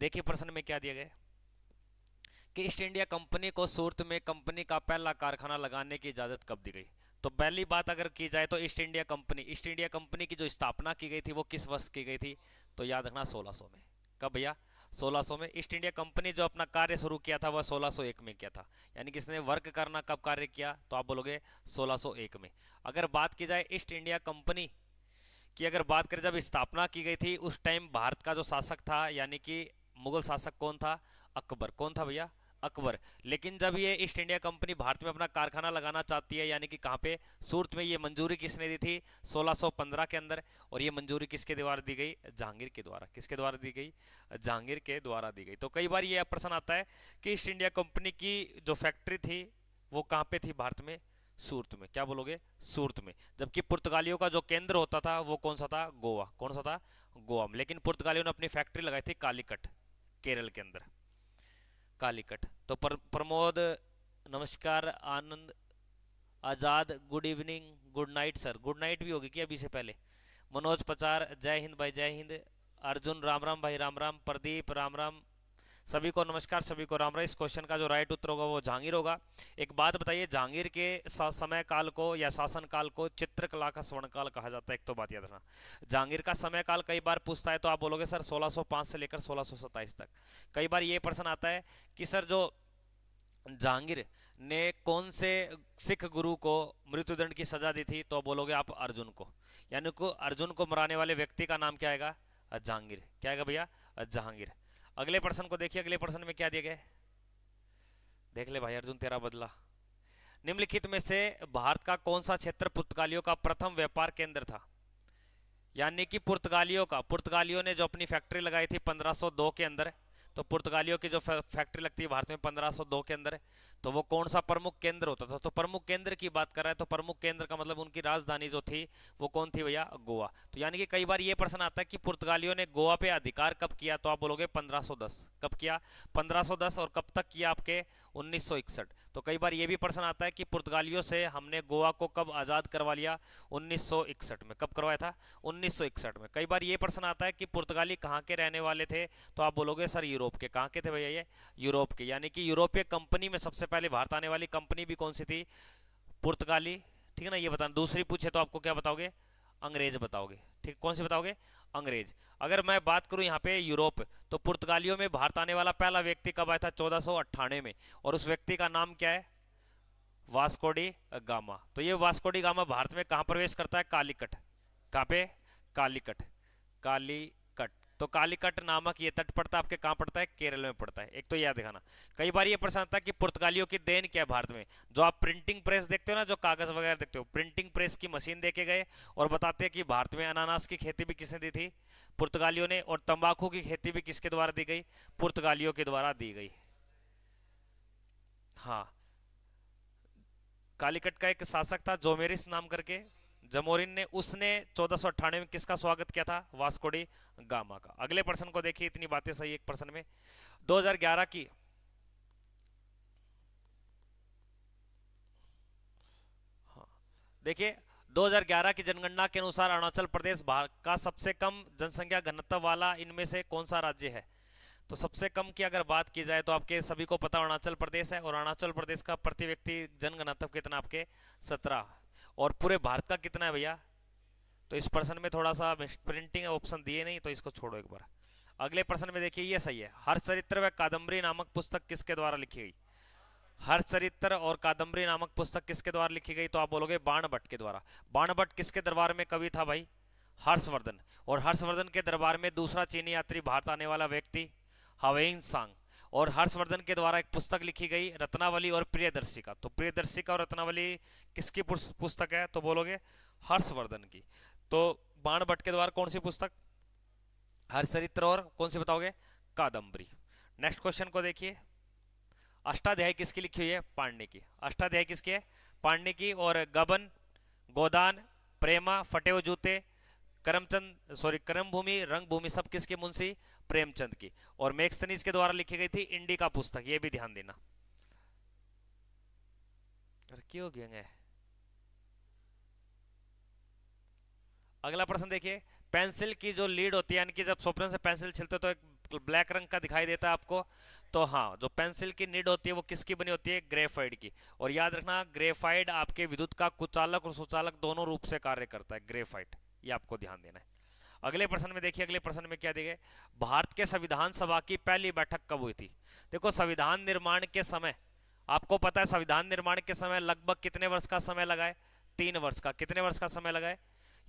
देखिए प्रश्न में क्या दिया गया कि ईस्ट इंडिया कंपनी को सूरत में कंपनी का पहला कारखाना लगाने की इजाज़त कब दी गई तो पहली बात अगर की जाए तो East India Company East India Company की जो स्थापना की गई थी वो किस वर्ष की गई थी तो याद रखना 1600 में कब भैया 1600 में ईस्ट इंडिया कंपनी जो अपना कार्य शुरू किया था वह 1601 में किया था यानी कि इसने वर्क करना कब कार्य किया तो आप बोलोगे 1601 में अगर बात की जाए ईस्ट इंडिया कंपनी की अगर बात करें जब स्थापना की गई थी उस टाइम भारत का जो शासक था यानी कि मुगल शासक कौन था अकबर कौन था भैया अकबर लेकिन जब ये ईस्ट इंडिया कंपनी भारत में अपना कारखाना लगाना चाहती है यानी कि कहाँ पे सूरत में ये मंजूरी किसने दी थी 1615 के अंदर और ये मंजूरी किसके द्वारा दी गई जहांगीर के द्वारा किसके द्वारा दी गई जहांगीर के द्वारा दी गई तो कई बार ये प्रश्न आता है कि ईस्ट इंडिया कंपनी की जो फैक्ट्री थी वो कहाँ पे थी भारत में सूरत में क्या बोलोगे सूरत में जबकि पुर्तगालियों का जो केंद्र होता था वो कौन सा था गोवा कौन सा था गोवा लेकिन पुर्तगालियों ने अपनी फैक्ट्री लगाई थी कालीकट केरल के अंदर कालीकट तो पर, प्रमोद नमस्कार Anand Azad good evening good night sir good night भी होगी क्या अभी से पहले मनोज पचार जय हिंद भाई जय हिंद अर्जुन राम राम भाई राम राम प्रदीप राम राम सभी को नमस्कार सभी को राम राम इस क्वेश्चन का जो राइट उत्तर होगा वो जहांगीर होगा एक बात बताइए जहांगीर के समय काल को या शासन काल को चित्रकला का स्वर्ण काल कहा जाता है एक तो बात याद रखना जहांगीर का समय काल कई बार पूछता है तो आप बोलोगे सर 1605 से लेकर सोलह तक कई बार ये प्रश्न आता है कि सर जो जहांगीर ने कौन से सिख गुरु को मृत्युदंड की सजा दी थी तो बोलोगे आप अर्जुन को यानी को अर्जुन को मराने वाले व्यक्ति का नाम क्या आएगा जहांगीर क्या आएगा भैया जहांगीर अगले पर्सन को देखिए अगले पर्सन में क्या दिया गया देख ले भाई अर्जुन तेरा बदला निम्नलिखित में से भारत का कौन सा क्षेत्र पुर्तगालियों का प्रथम व्यापार केंद्र था यानी कि पुर्तगालियों का पुर्तगालियों ने जो अपनी फैक्ट्री लगाई थी 1502 के अंदर तो पुर्तगालियों की जो फैक्ट्री लगती है भारत में 1502 के अंदर तो वो कौन सा प्रमुख केंद्र होता था तो प्रमुख केंद्र की बात कर रहा है तो प्रमुख केंद्र का मतलब उनकी राजधानी जो थी वो कौन थी भैया गोवा तो यानी कि कई बार ये प्रश्न आता है कि पुर्तगालियों ने गोवा पे अधिकार कब किया तो आप बोलोगे 1510 कब किया 1510 और कब तक किया आपके उन्नीस तो कई बार ये भी प्रश्न आता है कि पुर्तगालियों से हमने गोवा को कब आज़ाद करवा लिया 1961 में कब करवाया था 1961 में कई बार ये प्रश्न आता है कि पुर्तगाली कहाँ के रहने वाले थे तो आप बोलोगे सर यूरोप के कहाँ के थे भैया ये यूरोप के यानी कि यूरोपीय कंपनी में सबसे पहले भारत आने वाली कंपनी भी कौन सी थी पुर्तगाली ठीक है ना ये बताना दूसरी पूछे तो आपको क्या बताओगे अंग्रेज बताओगे ठीक कौन सी बताओगे अंग्रेज अगर मैं बात करूं यहाँ पे यूरोप तो पुर्तगालियों में भारत आने वाला पहला व्यक्ति कब आया था चौदह में और उस व्यक्ति का नाम क्या है वास्कोडी गामा तो ये वास्कोडी गामा भारत में कहाँ प्रवेश करता है कालीकट कहाँ पे कालीकट काली तो कालीकट नामक ये तट पड़ता है आपके कहाँ पड़ता है केरल में पड़ता है एक तो याद दिखाना कई बार ये प्रश्न आता है कि पुर्तगालियों की देन क्या है भारत में जो आप प्रिंटिंग प्रेस देखते हो ना जो कागज वगैरह देखते हो प्रिंटिंग प्रेस की मशीन देके गए और बताते हैं कि भारत में अनानास की खेती भी किसने दी थी पुर्तगालियों ने और तंबाकू की खेती भी किसके द्वारा दी गई पुर्तगालियों के द्वारा दी गई हाँ कालीकट का एक शासक था जोमेरिस नाम करके जमोरिन ने उसने चौदह में किसका स्वागत किया था वास्कोडी गामा का अगले पर्सन को देखिए इतनी बातें सही एक पर्सन में 2011 की हाँ। देखिए 2011 की जनगणना के अनुसार अरुणाचल प्रदेश भारत का सबसे कम जनसंख्या घनत्व वाला इनमें से कौन सा राज्य है तो सबसे कम की अगर बात की जाए तो आपके सभी को पता अरुणाचल प्रदेश है और अरुणाचल प्रदेश का प्रति व्यक्ति जनगणत्व कितना आपके सत्रह और पूरे भारत का कितना है भैया तो इस प्रश्न में थोड़ा सा प्रिंटिंग ऑप्शन दिए नहीं तो इसको छोड़ो एक बार अगले प्रश्न में देखिए ये सही है हर चरित्र व कादम्बरी नामक पुस्तक किसके द्वारा लिखी गई हर चरित्र और कादम्बरी नामक पुस्तक किसके द्वारा लिखी गई तो आप बोलोगे बाण भट्ट के द्वारा बाण भट्ट किसके दरबार में कवि था भाई हर्षवर्धन और हर्षवर्धन के दरबार में दूसरा चीनी यात्री भारत आने वाला व्यक्ति हवेन सांग और हर्षवर्धन के द्वारा एक पुस्तक लिखी गई रत्नावली और प्रियदर्शिका तो प्रियदर्शिका और रत्नावली किसकी पुस्तक है तो बोलोगे हर्षवर्धन की तो बाण भट्ट के द्वारा कौन सी पुस्तक हर्षरित्र और कौन सी बताओगे कादम्बरी नेक्स्ट क्वेश्चन को देखिए अष्टाध्याय किसकी लिखी हुई है पांडे की अष्टाध्याय किसकी है पांडे की और गबन गोदान प्रेमा फटे जूते करमचंद सॉरी करम भूमि रंग भूमि सब किसके मुंशी प्रेमचंद की और मेक्सनीज के द्वारा लिखी गई थी इंडी का पुस्तक ये भी ध्यान देना क्यों गेंगे अगला प्रश्न देखिए पेंसिल की जो लीड होती है यानी कि जब स्वप्न से पेंसिल छिलते तो एक ब्लैक रंग का दिखाई देता है आपको तो हाँ जो पेंसिल की नीड होती है वो किसकी बनी होती है ग्रेफाइड की और याद रखना ग्रेफाइड आपके विद्युत का कुचालक और सुचालक दोनों रूप से कार्य करता है ग्रेफाइड ये आपको ध्यान देना है अगले प्रश्न में देखिए अगले प्रश्न में क्या देखे भारत के संविधान सभा की पहली बैठक कब हुई थी देखो संविधान निर्माण के समय आपको पता है संविधान निर्माण के समय लगभग कितने वर्ष का समय लगाए तीन वर्ष का कितने वर्ष का समय लगाए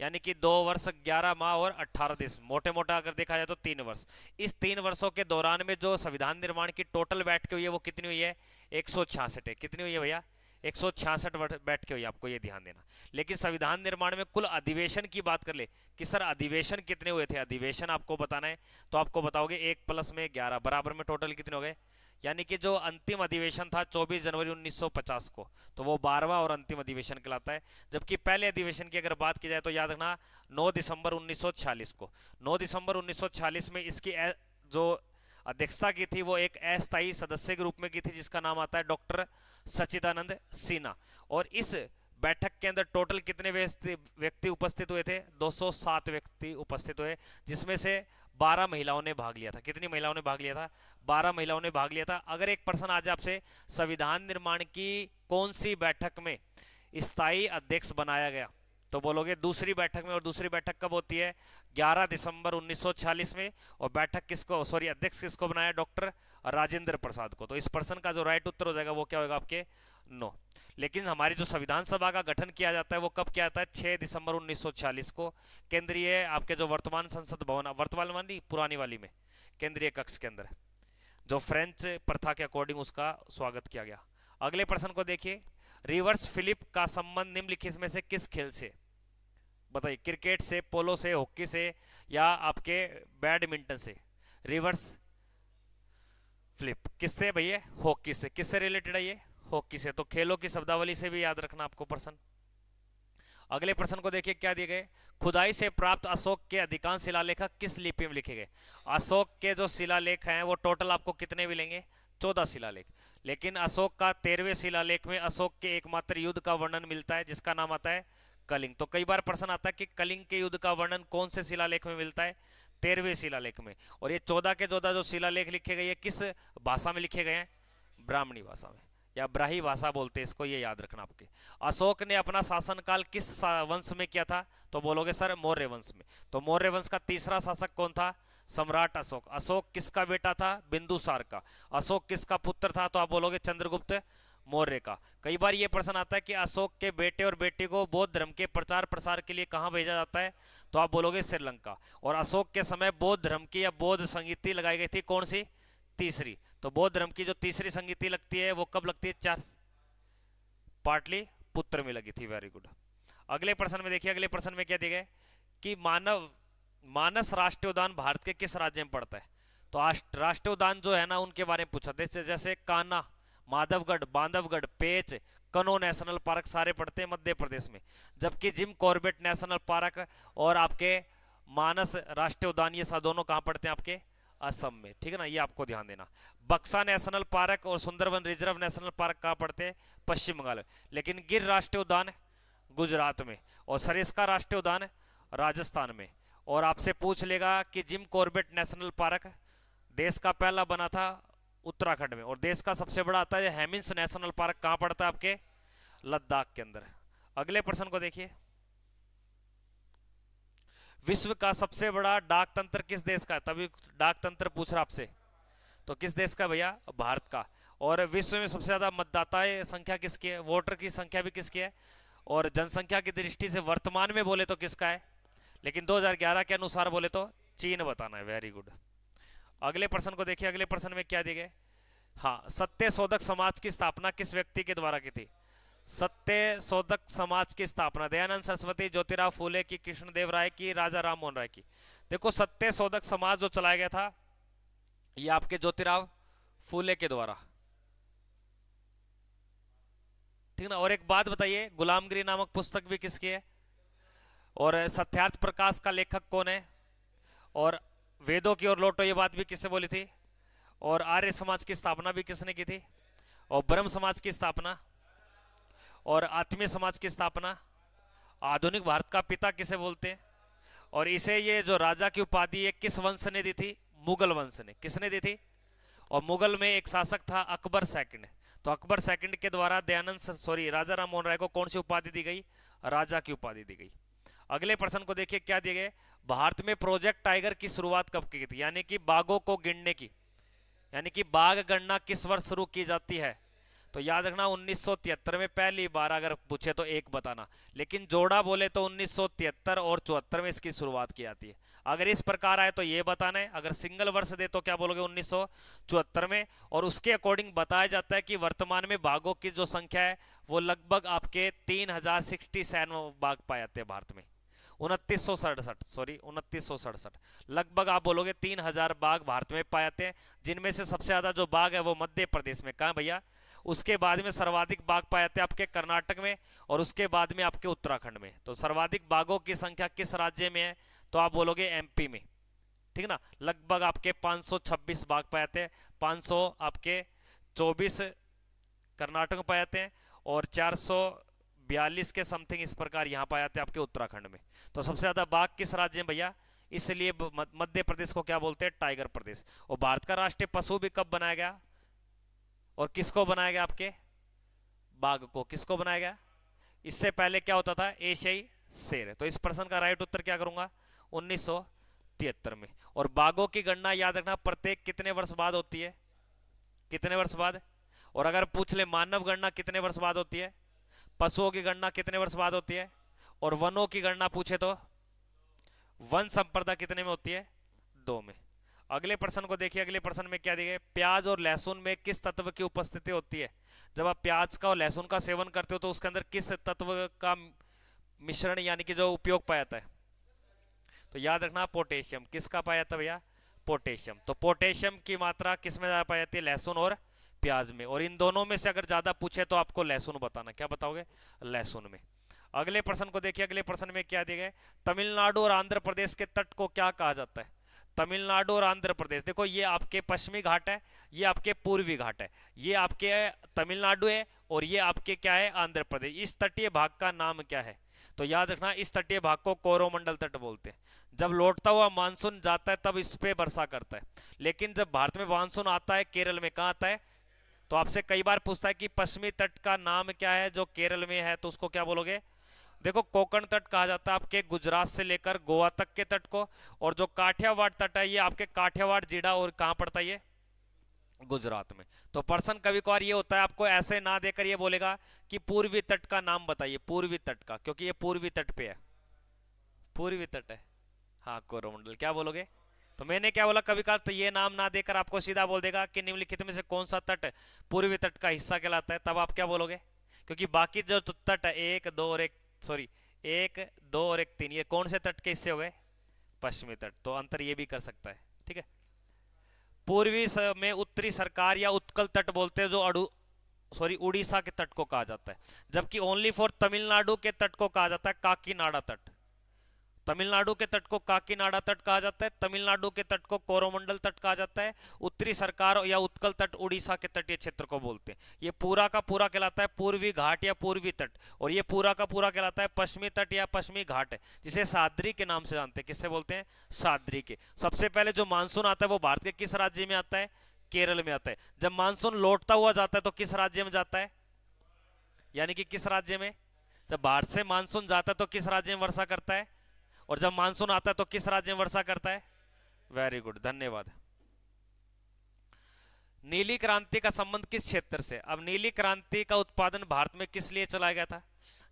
यानी कि दो वर्ष ग्यारह माह और अट्ठारह दिन मोटे मोटा अगर देखा जाए तो तीन वर्ष इस तीन वर्षों के दौरान में जो संविधान निर्माण की टोटल बैठक हुई है वो कितनी हुई है एक सौ है कितनी हुई है भैया एक बैठ के हुई आपको ये ध्यान देना लेकिन संविधान निर्माण में कुल अधिवेशन की बात कर ले कि सर अधिवेशन कितने हुए थे अधिवेशन आपको बताना है तो आपको बताओगे एक प्लस में ग्यारह बराबर में टोटल कितने हो गए यानी कि जो अंतिम अधिवेशन था 24 जनवरी 1950 को तो वो बारहवा और अंतिम अधिवेशन कहलाता है जबकि पहले अधिवेशन की अगर बात की जाए तो याद रखना 9 दिसंबर 1946 को 9 दिसंबर 1946 में इसकी जो अध्यक्षता की थी वो एक अस्थायी सदस्य के रूप में की थी जिसका नाम आता है डॉक्टर सचिदानंद सिन्हा और इस बैठक के अंदर टोटल कितने व्यक्ति उपस्थित हुए थे 207 व्यक्ति उपस्थित हुए जिसमें से 12 महिलाओं ने भाग लिया था कितनी महिलाओं ने भाग लिया था 12 महिलाओं ने भाग लिया था अगर एक प्रश्न आज आपसे संविधान निर्माण की कौन सी बैठक में स्थायी अध्यक्ष बनाया गया तो बोलोगे दूसरी बैठक में और दूसरी बैठक कब होती है 11 दिसंबर 1946 में और बैठक किसको सॉरी अध्यक्ष किसको बनाया डॉक्टर राजेंद्र प्रसाद को तो इस पर्सन का जो राइट उत्तर हो जाएगा वो क्या होगा आपके नो लेकिन हमारी जो संविधान सभा का गठन किया जाता है वो कब किया जाता है 6 दिसंबर 1946 को केंद्रीय आपके जो वर्तमान संसद भवन वर्तमान वाली पुरानी वाली में केंद्रीय कक्ष के अंदर जो फ्रेंच प्रथा के अकॉर्डिंग उसका स्वागत किया गया अगले प्रश्न को देखिए रिवर्स फिलिप का संबंध निम्नलिखित में से किस खेल से बताइए क्रिकेट से पोलो से हॉकी से या आपके बैडमिंटन से रिवर्स फ्लिप किससे भैया हॉकी से किससे रिलेटेड है ये हॉकी से तो खेलों की शब्दावली से भी याद रखना आपको प्रश्न अगले प्रश्न को देखिए क्या दिए गए खुदाई से प्राप्त अशोक के अधिकांश शिलालेख किस लिपि में लिखे गए अशोक के जो शिलालेख हैं वो टोटल आपको कितने मिलेंगे चौदह शिलालेख लेकिन अशोक का तेरहवें शिलालेख में अशोक के एकमात्र युद्ध का वर्णन मिलता है जिसका नाम आता है कलिंग तो कई बार प्रश्न आता है कि कलिंग के युद्ध का वर्णन कौन से शिलालेख में मिलता है तेरहवें शिलालेख में और ये चौदह के चौदह जो शिलालेख लिखे गए हैं किस भाषा में लिखे गए हैं ब्राह्मणी भाषा में या ब्राही भाषा बोलते हैं इसको ये याद रखना आपके अशोक ने अपना शासनकाल किस वंश में किया था तो बोलोगे सर मौर्य वंश में तो मौर्य वंश का तीसरा शासक कौन था सम्राट अशोक अशोक किसका बेटा था बिंदुसार का अशोक किसका पुत्र था तो आप बोलोगे चंद्रगुप्त मौर्य का कई बार ये प्रश्न आता है कि अशोक के बेटे और बेटी को बौद्ध धर्म के प्रचार प्रसार के लिए कहाँ भेजा जाता है तो आप बोलोगे श्रीलंका और अशोक के समय बौद्ध धर्म की या बौद्ध संगीति लगाई गई थी कौन सी तीसरी तो बौद्ध धर्म की जो तीसरी संगीति लगती है वो कब लगती है चार पाटली पुत्र में लगी थी वेरी गुड अगले प्रश्न में देखिए अगले प्रश्न में क्या दिया गया कि मानव मानस राष्ट्रीय उद्यान भारत के किस राज्य में पड़ता है तो राष्ट्रीय उद्यान जो है ना उनके बारे में पूछा जैसे काना माधवगढ़ बांधवगढ़ पेच कनो नेशनल पार्क सारे पड़ते हैं मध्य प्रदेश में जबकि जिम कॉर्बेट नेशनल पार्क और आपके मानस राष्ट्रीय उद्यान ये सा दोनों कहाँ पड़ते हैं आपके असम में ठीक है ना ये आपको ध्यान देना बक्सा नेशनल पार्क और सुंदरवन रिजर्व नेशनल पार्क कहाँ पड़ते हैं पश्चिम बंगाल लेकिन गिर राष्ट्रीय उद्यान गुजरात में और सरिस्का राष्ट्रीय उद्यान राजस्थान में और आपसे पूछ लेगा कि जिम कॉर्बेट नेशनल पार्क देश का पहला बना था उत्तराखंड में और देश का सबसे बड़ा आता है हेमिंस नेशनल पार्क कहां पड़ता है आपके लद्दाख के अंदर अगले प्रश्न को देखिए विश्व का सबसे बड़ा डाक तंत्र किस देश का है तभी डाक तंत्र पूछ रहा आपसे तो किस देश का भैया भारत का और विश्व में सबसे ज्यादा मतदाता संख्या किसकी है वोटर की संख्या भी किसकी है और जनसंख्या की दृष्टि से वर्तमान में बोले तो किसका है लेकिन 2011 के अनुसार बोले तो चीन बताना है वेरी गुड अगले प्रश्न को देखिए अगले प्रश्न में क्या दिए गए हाँ सत्य शोधक समाज की स्थापना किस व्यक्ति के द्वारा की थी सत्य शोधक समाज की स्थापना दयानंद सरस्वती ज्योतिराव फूले की कृष्ण देव राय की राजा राम मोहन राय की देखो सत्य शोधक समाज जो चलाया गया था ये आपके ज्योतिराव फूले के द्वारा ठीक ना और एक बात बताइए गुलामगिरी नामक पुस्तक भी किसकी है और सत्यार्थ प्रकाश का लेखक कौन है और वेदों की ओर लौटो ये बात भी किसने बोली थी और आर्य समाज की स्थापना भी किसने की थी और ब्रह्म समाज की स्थापना और आत्मीय समाज की स्थापना आधुनिक भारत का पिता किसे बोलते और इसे ये जो राजा की उपाधि है किस वंश ने दी थी मुगल वंश ने किसने दी थी और मुगल में एक शासक था अकबर सेकंड तो अकबर सेकंड के द्वारा दयानंद सॉरी राजा राम मोहन राय को कौन सी उपाधि दी गई राजा की उपाधि दी गई अगले प्रश्न को देखिए क्या दिए गए भारत में प्रोजेक्ट टाइगर की शुरुआत कब की थी यानी कि बाघों को गिनने की यानी कि बाघ गणना किस वर्ष शुरू की जाती है तो याद रखना उन्नीस में पहली बार अगर पूछे तो एक बताना लेकिन जोड़ा बोले तो उन्नीस और चौहत्तर में इसकी शुरुआत की जाती है अगर इस प्रकार आए तो ये बताना है अगर सिंगल वर्ष दे तो क्या बोलोगे उन्नीस में और उसके अकॉर्डिंग बताया जाता है कि वर्तमान में बाघों की जो संख्या है वो लगभग आपके तीन हजार बाघ पाए जाते हैं भारत में उनतीस सॉरी उनतीस लगभग आप बोलोगे तीन हजार बाघ भारत में पाए जाते हैं जिनमें से सबसे ज्यादा जो बाघ है वो मध्य प्रदेश में कहा भैया उसके बाद में सर्वाधिक बाघ पाए जाते हैं आपके कर्नाटक में और उसके बाद में आपके उत्तराखंड में तो सर्वाधिक बाघों की संख्या किस राज्य में है तो आप बोलोगे एमपी में ठीक ना लगभग आपके पांच बाघ पाए जाते हैं पांच आपके चौबीस कर्नाटक में पाए जाते हैं और चार बयालीस के समथिंग इस प्रकार यहाँ पाए जाते हैं आपके उत्तराखंड में तो सबसे ज़्यादा बाघ किस राज्य में भैया इसलिए मध्य प्रदेश को क्या बोलते हैं टाइगर प्रदेश और भारत का राष्ट्रीय पशु भी कब बनाया गया और किसको बनाया गया आपके बाघ को किसको बनाया गया इससे पहले क्या होता था एशियाई शेर तो इस प्रश्न का राइट उत्तर क्या करूंगा उन्नीस में और बाघों की गणना याद रखना प्रत्येक कितने वर्ष बाद होती है कितने वर्ष बाद और अगर पूछ ले मानव गणना कितने वर्ष बाद होती है पशुओं की गणना कितने वर्ष बाद होती है और वनों की गणना पूछे तो वन संपदा कितने में होती है दो में अगले प्रश्न को देखिए अगले प्रश्न में क्या दिया प्याज और लहसुन में किस तत्व की उपस्थिति होती है जब आप प्याज का और लहसुन का सेवन करते हो तो उसके अंदर किस तत्व का मिश्रण यानी कि जो उपयोग पाया जाता है तो याद रखना पोटेशियम किसका पाया जाता है भैया पोटेशियम तो पोटेशियम की मात्रा किस में पाई जाती है लहसुन और प्याज में और इन दोनों में से अगर ज्यादा पूछे तो आपको लहसुन बताना क्या बताओगे लहसुन में अगले प्रश्न को देखिए अगले प्रश्न में क्या दिए गए तमिलनाडु और आंध्र प्रदेश के तट को क्या कहा जाता है तमिलनाडु और आंध्र प्रदेश देखो ये आपके पश्चिमी घाट है ये आपके पूर्वी घाट है ये आपके तमिलनाडु है और ये आपके क्या है आंध्र प्रदेश इस तटीय भाग का नाम क्या है तो याद रखना इस तटीय भाग को कोरोमंडल तट बोलते हैं जब लौटता हुआ मानसून जाता है तब इस पे वर्षा करता है लेकिन जब भारत में मानसून आता है केरल में कहा आता है तो आपसे कई बार पूछता है कि पश्चिमी तट का नाम क्या है जो केरल में है तो उसको क्या बोलोगे देखो कोकण तट कहा जाता है आपके गुजरात से लेकर गोवा तक के तट को और जो काठियावाड़ तट है ये आपके काठियावाड़ जिडा और कहाँ पड़ता है ये गुजरात में तो पर्सन कभी कभार ये होता है आपको ऐसे ना देकर ये बोलेगा कि पूर्वी तट का नाम बताइए पूर्वी तट का क्योंकि ये पूर्वी तट पे है पूर्वी तट है हाँ कोरोमंडल क्या बोलोगे तो मैंने क्या बोला कभी काल तो ये नाम ना देकर आपको सीधा बोल देगा कि निम्नलिखित में से कौन सा तट पूर्वी तट का हिस्सा कहलाता है तब आप क्या बोलोगे क्योंकि बाकी जो तो तट है एक दो और एक सॉरी एक दो और एक तीन ये कौन से तट के हिस्से हो गए पश्चिमी तट तो अंतर ये भी कर सकता है ठीक है पूर्वी में उत्तरी सरकार या उत्कल तट बोलते हैं जो अड़ू सॉरी उड़ीसा के तट को कहा जाता है जबकि ओनली फॉर तमिलनाडु के तट को कहा जाता है काकीनाडा तट तमिलनाडु के तट को काकीनाडा तट कहा जाता है तमिलनाडु के तट को कोरोमंडल तट कहा जाता है उत्तरी सरकार या उत्कल तट उड़ीसा के तटीय क्षेत्र को बोलते हैं ये पूरा का पूरा कहलाता है पूर्वी घाट या पूर्वी तट और ये पूरा का पूरा कहलाता है पश्चिमी तट या पश्चिमी घाट जिसे सादरी के नाम से जानते हैं किससे बोलते हैं सादरी के सबसे पहले जो मानसून आता है वो भारत के किस राज्य में आता है केरल में आता है जब मानसून लौटता हुआ जाता है तो किस राज्य में जाता है यानी कि किस राज्य में जब भारत से मानसून जाता है तो किस राज्य में वर्षा करता है और जब मानसून आता है तो किस राज्य में वर्षा करता है वेरी गुड धन्यवाद नीली क्रांति का संबंध किस क्षेत्र से अब नीली क्रांति का उत्पादन भारत में किस लिए चलाया गया था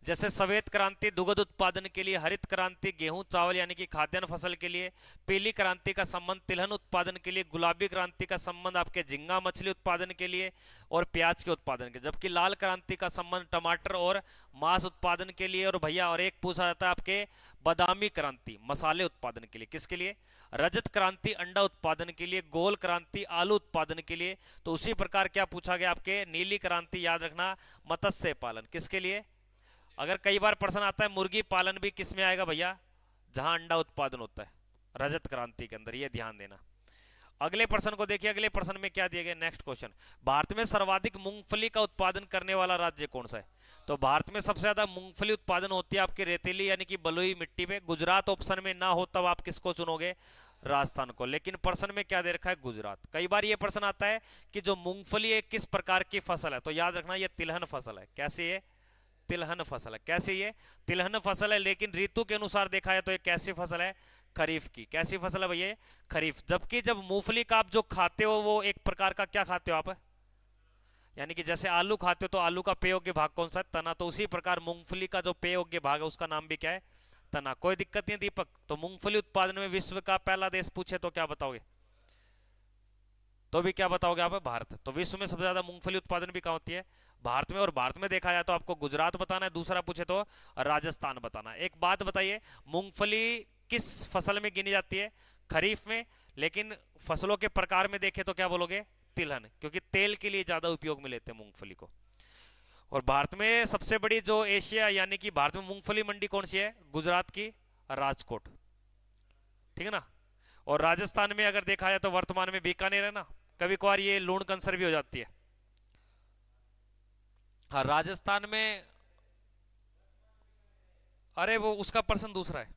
जैसे सवेद क्रांति दुग्ध उत्पादन के लिए हरित क्रांति गेहूं चावल यानी कि खाद्यान्न फसल के लिए पीली क्रांति का संबंध तिलहन उत्पादन के लिए गुलाबी क्रांति का संबंध आपके झिंगा मछली उत्पादन के लिए और प्याज के उत्पादन के जबकि लाल क्रांति का संबंध टमाटर और मांस उत्पादन के लिए और भैया और एक पूछा जाता है आपके बदामी क्रांति मसाले उत्पादन के लिए किसके लिए रजत क्रांति अंडा उत्पादन के लिए गोल क्रांति आलू उत्पादन के लिए तो उसी प्रकार क्या पूछा गया आपके नीली क्रांति याद रखना मत्स्य पालन किसके लिए अगर कई बार प्रश्न आता है मुर्गी पालन भी किस में आएगा भैया जहां अंडा उत्पादन होता है रजत क्रांति के अंदर ये ध्यान देना अगले प्रश्न को देखिए अगले प्रश्न में क्या दिए गया नेक्स्ट क्वेश्चन भारत में सर्वाधिक मूंगफली का उत्पादन करने वाला राज्य कौन सा है तो भारत में सबसे ज्यादा मूंगफली उत्पादन होती है आपकी रेतीली यानी कि बलुई मिट्टी में गुजरात ऑप्शन में ना हो तब आप किसको चुनोगे राजस्थान को लेकिन प्रश्न में क्या दे रखा है गुजरात कई बार ये प्रश्न आता है कि जो मूंगफली है किस प्रकार की फसल है तो याद रखना यह तिलहन फसल है कैसी है तिलहन फसल है कैसे ये तिलहन फसल है लेकिन ऋतु के अनुसार देखा जाए तो ये कैसी फसल है खरीफ की कैसी फसल है भैया खरीफ जबकि जब मूंगफली का आप जो खाते हो वो एक प्रकार का क्या खाते हो आप यानी कि जैसे आलू खाते हो तो आलू का पे योग्य भाग कौन सा है तना तो उसी प्रकार मूंगफली का जो पे योग्य भाग है उसका नाम भी क्या है तना कोई दिक्कत नहीं दीपक तो मूंगफली उत्पादन में विश्व का पहला देश पूछे तो क्या बताओगे तो भी क्या बताओगे आप भारत तो विश्व में सबसे ज्यादा मूंगफली उत्पादन भी कहा होती है भारत में और भारत में देखा जाए तो आपको गुजरात बताना है दूसरा पूछे तो राजस्थान बताना एक बात बताइए मूंगफली किस फसल में गिनी जाती है खरीफ में लेकिन फसलों के प्रकार में देखे तो क्या बोलोगे तिलहन क्योंकि तेल के लिए ज्यादा उपयोग में लेते हैं मूंगफली को और भारत में सबसे बड़ी जो एशिया यानी कि भारत में मूंगफली मंडी कौन सी है गुजरात की राजकोट ठीक है ना और राजस्थान में अगर देखा जाए तो वर्तमान में बीकानेर है ना कभी कभार ये लूण कंसर भी हो जाती है हाँ राजस्थान में अरे वो उसका पर्सन दूसरा है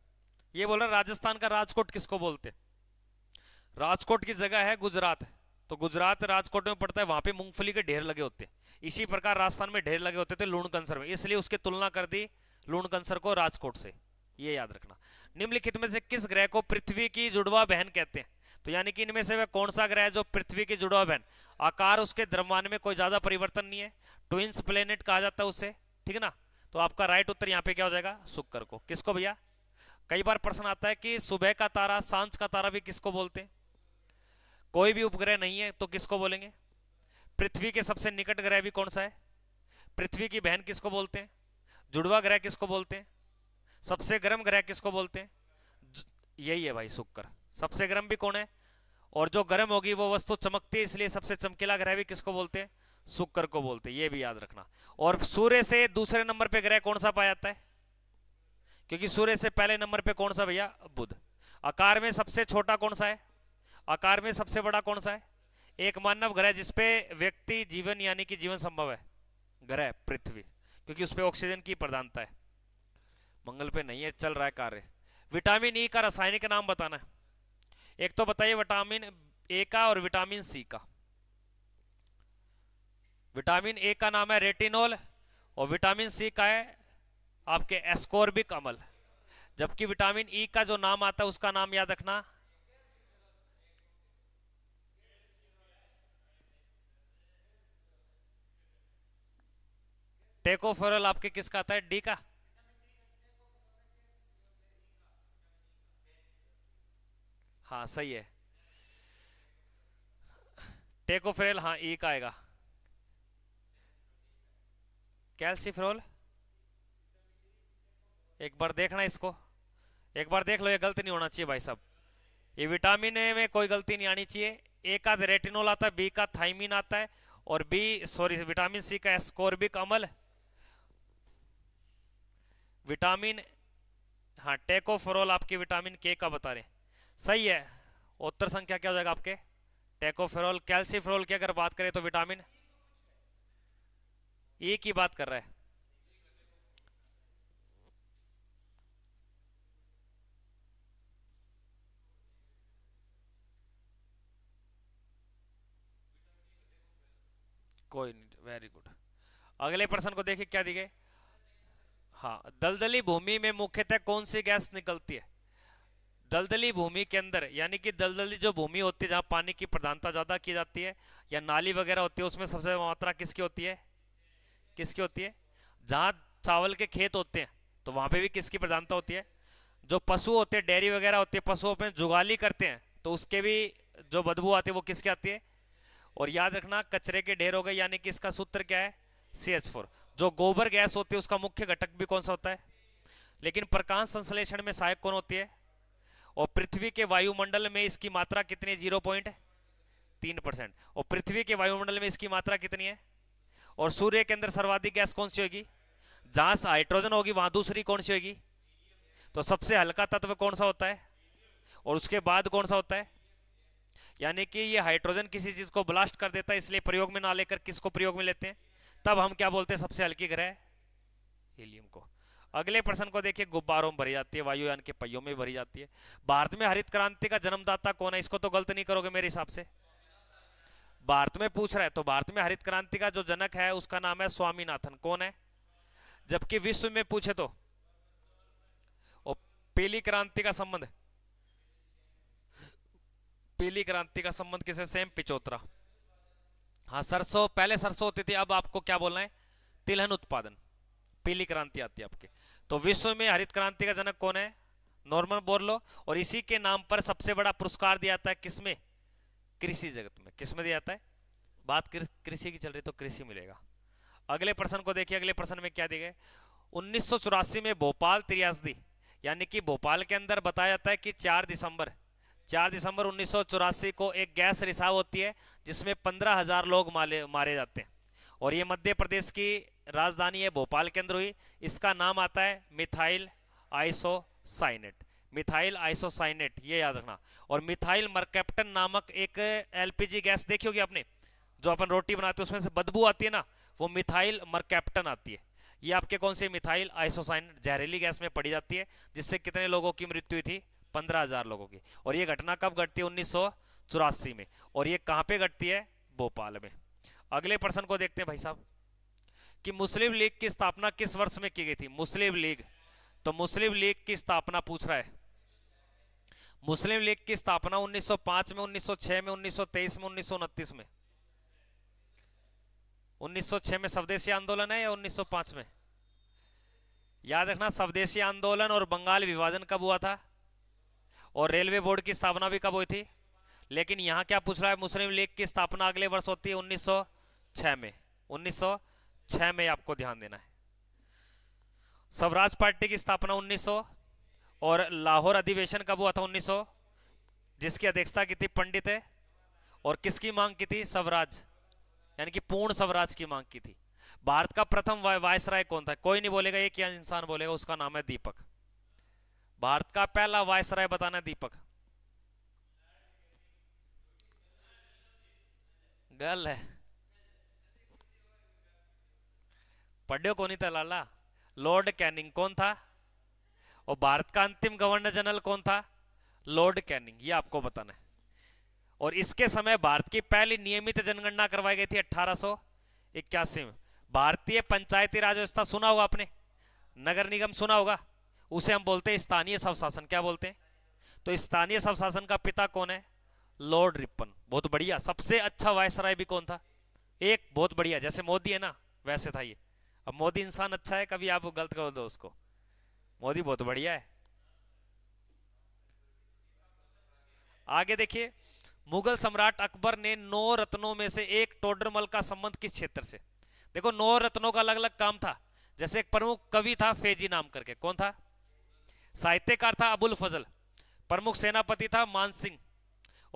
ये बोल रहा राजस्थान का राजकोट किसको बोलते राजकोट की जगह है गुजरात तो गुजरात राजकोट में पड़ता है वहां पे मूंगफली के ढेर लगे होते हैं इसी प्रकार राजस्थान में ढेर लगे होते थे लूणकंसर में इसलिए उसकी तुलना कर दी लूणकंसर को राजकोट से ये याद रखना निम्नलिखित में से किस ग्रह को पृथ्वी की जुड़वा बहन कहते हैं तो यानी कि इनमें से वह कौन सा ग्रह है जो पृथ्वी के जुड़ा बहन आकार उसके द्रव्यमान में कोई ज्यादा परिवर्तन नहीं है ट्विंस प्लेनेट कहा जाता है उसे ठीक है ना तो आपका राइट उत्तर यहाँ पे क्या हो जाएगा शुक्र को किसको भैया कई बार प्रश्न आता है कि सुबह का तारा सांझ का तारा भी किसको बोलते हैं कोई भी उपग्रह नहीं है तो किसको बोलेंगे पृथ्वी के सबसे निकट ग्रह भी कौन सा है पृथ्वी की बहन किसको बोलते हैं जुड़वा ग्रह किसको बोलते हैं सबसे गर्म ग्रह किसको बोलते हैं यही है भाई शुक्र सबसे गर्म भी कौन है और जो गर्म होगी वो वस्तु चमकती है इसलिए सबसे चमकीला ग्रह भी किसको बोलते हैं शुक्र को बोलते हैं ये भी याद रखना और सूर्य से दूसरे नंबर पे ग्रह कौन सा पाया जाता है क्योंकि सूर्य से पहले नंबर पे कौन सा भैया बुध आकार में सबसे छोटा कौन सा है आकार में सबसे बड़ा कौन सा है एक मानव ग्रह जिसपे व्यक्ति जीवन यानी कि जीवन संभव है ग्रह पृथ्वी क्योंकि उसपे ऑक्सीजन की प्रधानता है मंगल पे नहीं है चल रहा है कार्य विटामिन ई e का रासायनिक नाम बताना है एक तो बताइए विटामिन ए का और विटामिन सी का विटामिन ए का नाम है रेटिनोल और विटामिन सी का है आपके एस्कोर्बिक अमल जबकि विटामिन ई e का जो नाम आता है उसका नाम याद रखना टेकोफेरल आपके किसका आता है डी का हाँ सही है टेकोफ्रेल हाँ एक आएगा कैल्सीफ्रोल एक बार देखना इसको एक बार देख लो ये गलत नहीं होना चाहिए भाई साहब ये विटामिन ए में कोई गलती नहीं आनी चाहिए ए का रेटिनोल तो आता है बी का थाइमिन आता है और बी सॉरी विटामिन सी का एस्कोर्बिक अमल विटामिन हाँ टेकोफोरल आपके विटामिन के का बता रहे हैं सही है उत्तर संख्या क्या हो जाएगा आपके टेकोफेरोल कैल्सिफेरोल की अगर बात करें तो विटामिन ए e की बात कर रहे हैं कोई नहीं वेरी गुड अगले प्रश्न को देखिए क्या दी हाँ दलदली भूमि में मुख्यतः कौन सी गैस निकलती है दलदली भूमि के अंदर यानी कि दलदली जो भूमि होती है जहाँ पानी की प्रधानता ज़्यादा की जाती है या नाली वगैरह होती है उसमें सबसे मात्रा किसकी होती है किसकी होती है जहाँ चावल के खेत होते हैं तो वहाँ पे भी किसकी प्रधानता होती है जो पशु होते हैं डेयरी वगैरह होती है पशुओं पर जुगाली करते हैं तो उसके भी जो बदबू आती है वो किसकी आती है और याद रखना कचरे के ढेर हो गए यानी कि इसका सूत्र क्या है सी एच फोर जो गोबर गैस होती है उसका मुख्य घटक भी कौन सा होता है लेकिन प्रकाश संश्लेषण में सहायक कौन होती है और पृथ्वी के वायुमंडल में इसकी मात्रा कितनी है जीरो पॉइंट तीन परसेंट और पृथ्वी के वायुमंडल में इसकी मात्रा कितनी है और सूर्य के अंदर सर्वाधिक गैस कौन सी होगी जहां हाइड्रोजन होगी वहां दूसरी कौन सी होगी तो सबसे हल्का तत्व कौन सा होता है और उसके बाद कौन सा होता है यानी कि ये हाइड्रोजन किसी चीज को ब्लास्ट कर देता है इसलिए प्रयोग में ना लेकर किसको प्रयोग में लेते हैं तब हम क्या बोलते हैं सबसे हल्की ग्रह हीलियम को अगले प्रश्न को देखिए गुब्बारों में भरी जाती है वायुयान के पहियों में भरी जाती है भारत में हरित क्रांति का जन्मदाता कौन है इसको तो गलत नहीं करोगे मेरे हिसाब से भारत में पूछ रहा है तो भारत में हरित क्रांति का जो जनक है उसका नाम है स्वामीनाथन कौन है जबकि विश्व में पूछे तो पीली क्रांति का संबंध पीली क्रांति का संबंध किसे सेम पिचोत्रा हाँ सरसों पहले सरसों होती थी अब आपको क्या बोलना है तिलहन उत्पादन पीली क्रांति आती है आपके तो विश्व में हरित क्रांति का जनक कौन है नॉर्मन बोर्लो और इसी के नाम पर सबसे बड़ा पुरस्कार दिया जाता है किसमें कृषि जगत में किसमें दिया जाता है बात कृषि की चल रही तो कृषि मिलेगा अगले प्रश्न को देखिए अगले प्रश्न में क्या दिए गए उन्नीस में भोपाल त्रियासदी यानी कि भोपाल के अंदर बताया जाता है कि 4 दिसंबर 4 दिसंबर उन्नीस को एक गैस रिसाव होती है जिसमें पंद्रह हजार लोग मारे जाते हैं और ये मध्य प्रदेश की राजधानी है भोपाल के अंदर हुई इसका नाम आता है मिथाइल आइसोसाइनेट मिथाइल आइसोसाइनेट ये याद रखना और मिथाइल मरकेप्टन नामक एक एलपीजी गैस देखी होगी आपने जो अपन रोटी बनाते हैं उसमें से बदबू आती है ना वो मिथाइल मरकेप्टन आती है ये आपके कौन से मिथाइल आइसोसाइन जहरीली गैस में पड़ी जाती है जिससे कितने लोगों की मृत्यु हुई थी पंद्रह हजार लोगों की और ये घटना कब घटती है उन्नीस में और ये कहाँ पे घटती है भोपाल में अगले पर्सन को देखते हैं भाई साहब कि मुस्लिम लीग की स्थापना किस वर्ष में की गई थी मुस्लिम लीग तो मुस्लिम लीग की स्थापना पूछ रहा है मुस्लिम लीग की स्थापना 1905 में 1906 में 1923 में उन्नीस में 1906 में स्वदेशी आंदोलन है या 1905 में याद रखना स्वदेशी आंदोलन और बंगाल विभाजन कब हुआ था और रेलवे बोर्ड की स्थापना भी कब हुई थी लेकिन यहां क्या पूछ रहा है मुस्लिम लीग की स्थापना अगले वर्ष होती है 1906 में 1906 छह में आपको ध्यान देना है स्वराज पार्टी की स्थापना 1900 और लाहौर अधिवेशन कब हुआ था 1900 जिसकी अध्यक्षता की थी पंडित है और किसकी मांग की थी स्वराज यानी कि पूर्ण स्वराज की मांग की थी भारत का प्रथम वायसराय कौन था कोई नहीं बोलेगा एक क्या इंसान बोलेगा उसका नाम है दीपक भारत का पहला वायसराय बताना दीपक गल है पढ़ो कौन था लाला लॉर्ड कैनिंग कौन था और भारत का अंतिम गवर्नर जनरल कौन था लॉर्ड कैनिंग ये आपको बताना है और इसके समय भारत की पहली नियमित जनगणना करवाई गई थी अठारह में भारतीय पंचायती राज व्यवस्था सुना होगा आपने नगर निगम सुना होगा उसे हम बोलते हैं स्थानीय स्वशासन क्या बोलते हैं तो स्थानीय स्वशासन का पिता कौन है लॉर्ड रिपन बहुत बढ़िया सबसे अच्छा वायसराय भी कौन था एक बहुत बढ़िया जैसे मोदी है ना वैसे था ये अब मोदी इंसान अच्छा है कभी आप गलत कर दो तो उसको मोदी बहुत बढ़िया है आगे देखिए मुगल सम्राट अकबर ने नौ रत्नों में से एक टोडरमल का संबंध किस क्षेत्र से देखो नौ रत्नों का अलग अलग काम था जैसे एक प्रमुख कवि था फेजी नाम करके कौन था साहित्यकार था अबुल फजल प्रमुख सेनापति था मानसिंह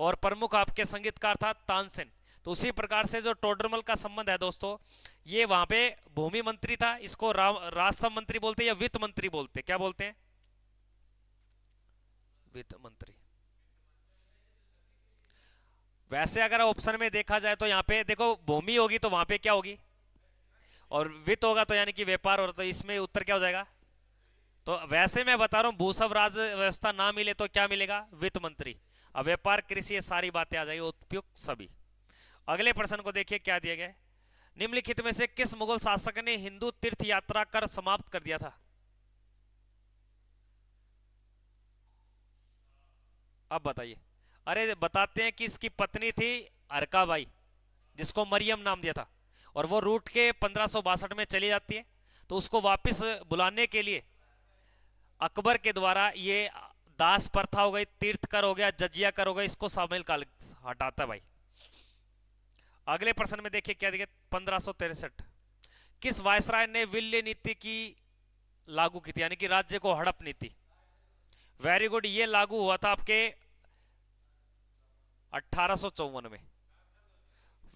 और प्रमुख आपके संगीतकार था तानसेन तो उसी प्रकार से जो टोडरमल का संबंध है दोस्तों ये वहां पे भूमि मंत्री था इसको राजस्व मंत्री बोलते हैं या वित्त मंत्री बोलते हैं क्या बोलते हैं वित्त मंत्री वैसे अगर ऑप्शन में देखा जाए तो यहाँ पे देखो भूमि होगी तो वहां पे क्या होगी और वित्त होगा तो यानी कि व्यापार और तो इसमें उत्तर क्या हो जाएगा तो वैसे मैं बता रहा हूं भूसव राज व्यवस्था ना मिले तो क्या मिलेगा वित्त मंत्री अब व्यापार कृषि ये सारी बातें आ जाएगी उपयुक्त सभी अगले प्रश्न को देखिए क्या दिया गया निम्नलिखित में से किस मुगल शासक ने हिंदू तीर्थ यात्रा कर समाप्त कर दिया था अब बताइए अरे बताते हैं कि इसकी पत्नी थी अरका बाई जिसको मरियम नाम दिया था और वो रूट के पंद्रह में चली जाती है तो उसको वापस बुलाने के लिए अकबर के द्वारा ये दास प्रथा हो गई तीर्थ कर हो गया जजिया कर हो गया इसको शामिल हटाता भाई अगले प्रश्न में देखिए क्या देखिए पंद्रह किस वायसराय ने विल्य नीति की लागू की थी यानी कि राज्य को हड़प नीति वेरी गुड ये लागू हुआ था आपके अठारह में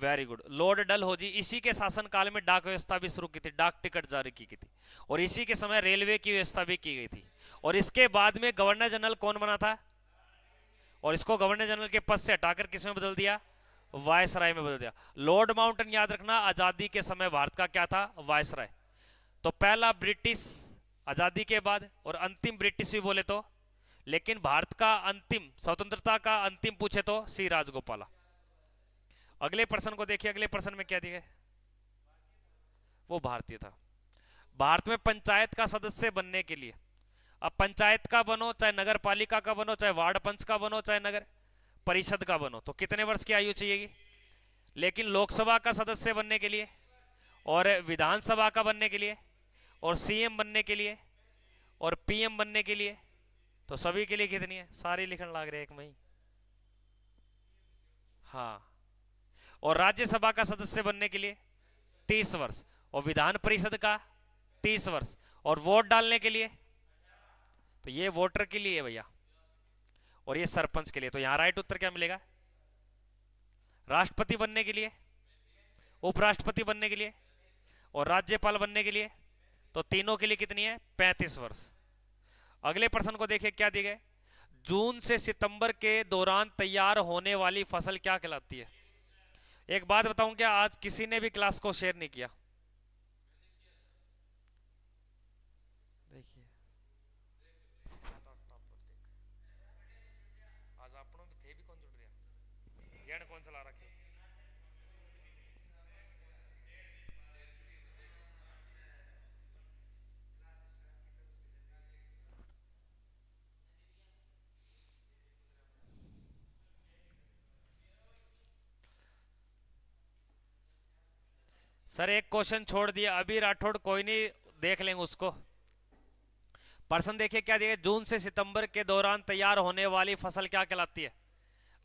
वेरी गुड लॉर्ड डल हो जी इसी के शासनकाल में डाक व्यवस्था भी शुरू की थी डाक टिकट जारी की, की थी और इसी के समय रेलवे की व्यवस्था भी की गई थी और इसके बाद में गवर्नर जनरल कौन बना था और इसको गवर्नर जनरल के पद से हटाकर किसमें बदल दिया वायसराय में बदल दिया लॉर्ड माउंटन याद रखना आजादी के समय भारत का क्या था वायसराय तो पहला ब्रिटिश आजादी के बाद और अंतिम ब्रिटिश भी बोले तो लेकिन भारत का अंतिम स्वतंत्रता का अंतिम पूछे तो सी राजगोपाला अगले प्रश्न को देखिए अगले प्रश्न में क्या दिए वो भारतीय था भारत में पंचायत का सदस्य बनने के लिए अब पंचायत का बनो चाहे नगर पालिका का बनो चाहे वार्ड पंच का बनो चाहे नगर परिषद का बनो तो कितने वर्ष की आयु चाहिएगी लेकिन लोकसभा का सदस्य बनने के लिए और विधानसभा का बनने के लिए और सीएम बनने के लिए और पीएम बनने के लिए तो सभी के लिए कितनी है सारी लिखने लाग रहे एक मई हाँ और राज्यसभा का सदस्य बनने के लिए तीस वर्ष और विधान परिषद का तीस वर्ष और वोट डालने के लिए तो ये वोटर के लिए भैया और ये सरपंच के लिए तो यहां राइट उत्तर क्या मिलेगा राष्ट्रपति बनने के लिए उपराष्ट्रपति बनने के लिए और राज्यपाल बनने के लिए तो तीनों के लिए कितनी है पैंतीस वर्ष अगले प्रश्न को देखिए क्या दिए गए जून से सितंबर के दौरान तैयार होने वाली फसल क्या कहलाती है एक बात बताऊं क्या आज किसी ने भी क्लास को शेयर नहीं किया सर एक क्वेश्चन छोड़ दिया अभी राठौड़ कोई नहीं देख लेंगे उसको पर्सन देखिए क्या देखिए जून से सितंबर के दौरान तैयार होने वाली फसल क्या कहलाती है